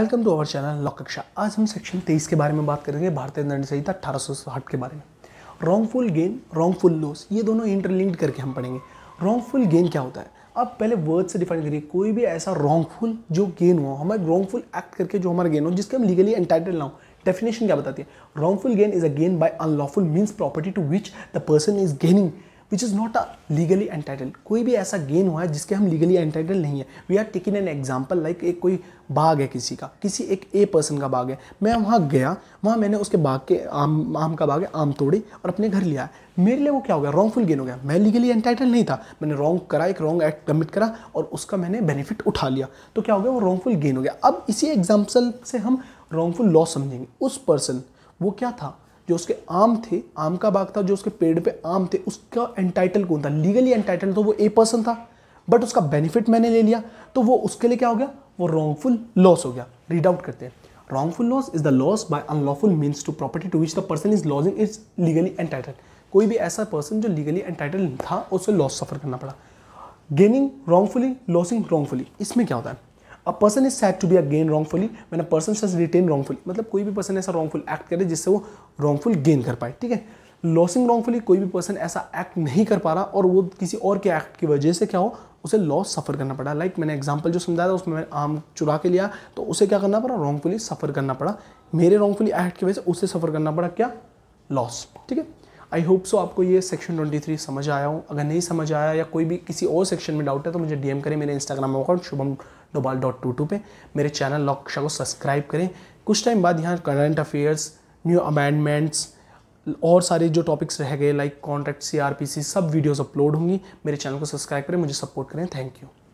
welcome to our channel लॉक कक्षा आज हम सेक्शन तेईस के बारे में बात करेंगे भारतीय दंड संहिता अठारह सौ साठ के बारे में रॉन्गफुल गेन रॉन्गफुल लॉस ये दोनों इंटरलिंक्ड करके हम पढ़ेंगे रॉन्गफुल गेन क्या होता है आप पहले वर्ड से डिफाइन करिए कोई भी ऐसा रॉन्गफुल जो गेन हो हमारे रॉन्गफुल एक्ट करके जो हमारा गेन हो जिसके हम लीगली एंटाइटल ना हो डेफिनेशन क्या बताती है wrongful gain is a gain by unlawful means property to which the person is gaining which is not a legally entitle कोई भी ऐसा गेन हुआ है जिसके हम लीगली एंटाइटल नहीं है we are taking an example like एक कोई बाग है किसी का किसी एक ए पर्सन का बाग है मैं वहाँ गया वहाँ मैंने उसके बाग के आम आम का बाग है आम तोड़े और अपने घर लिया मेरे लिए वो क्या हो गया रॉन्गफुल गेन हो गया मैं लीगली एंटाइटल नहीं था मैंने रॉन्ग करा एक रॉन्ग एक्ट कमिट करा और उसका मैंने बेनिफिट उठा लिया तो क्या हो गया वो रॉन्गफुल गेन हो गया अब इसी एग्जाम्पल से हम रॉन्गफुल लॉ समझेंगे उस पर्सन वो क्या था जो उसके आम थे आम का बाग था जो उसके पेड़ पे आम थे उसका एंटाइटल कौन था लीगली एंटाइटल तो वो ए पर्सन था बट उसका बेनिफिट मैंने ले लिया तो वो उसके लिए क्या हो गया वो रॉन्गफुल लॉस हो गया रीड आउट करते हैं wrongful loss is the loss by unlawful means to property to which the person is losing is legally entitle कोई भी ऐसा पर्सन जो लीगली एंटाइटल था उसे लॉस सफर करना पड़ा गेनिंग रॉन्गफुली लॉसिंग रॉन्गफुली इसमें क्या होता है a person is said to be again wrongfully मैंने पर्सन सज रिटेन रॉन्गफुली मतलब कोई भी पर्सन ऐसा रॉन्गफुल एक्ट करे जिससे वो रॉन्गफुल गेन कर पाए ठीक है लॉसिंग रॉन्गफुली कोई भी पर्सन ऐसा एक्ट नहीं कर पा रहा और वो किसी और के एक्ट की वजह से क्या हो उसे लॉस सफ़र करना पड़ा लाइक like मैंने एग्जाम्पल जो समझाया था उसमें मैंने आम चुरा के लिया तो उसे क्या करना पड़ा रॉन्गफुली सफ़र करना पड़ा मेरे रॉन्गफुली एक्ट की वजह से उसे सफ़र करना पड़ा क्या लॉस ठीक है आई होप सो आपको ये सेक्शन 23 समझ आया हो अगर नहीं समझ आया या कोई भी किसी और सेक्शन में डाउट है तो मुझे डीएम करें मेरे Instagram account Shubham Dobal dot two two पर मेरे चैनल लॉक्शा को सब्सक्राइब करें कुछ टाइम बाद यहाँ करंट अफेयर्स न्यू अमेंडमेंट्स और सारे जो टॉपिक्स रह गए लाइक कॉन्ट्रैक्ट सी सब वीडियोज़ अपलोड होंगी मेरे चैनल को सब्सक्राइब करें मुझे सपोर्ट करें थैंक यू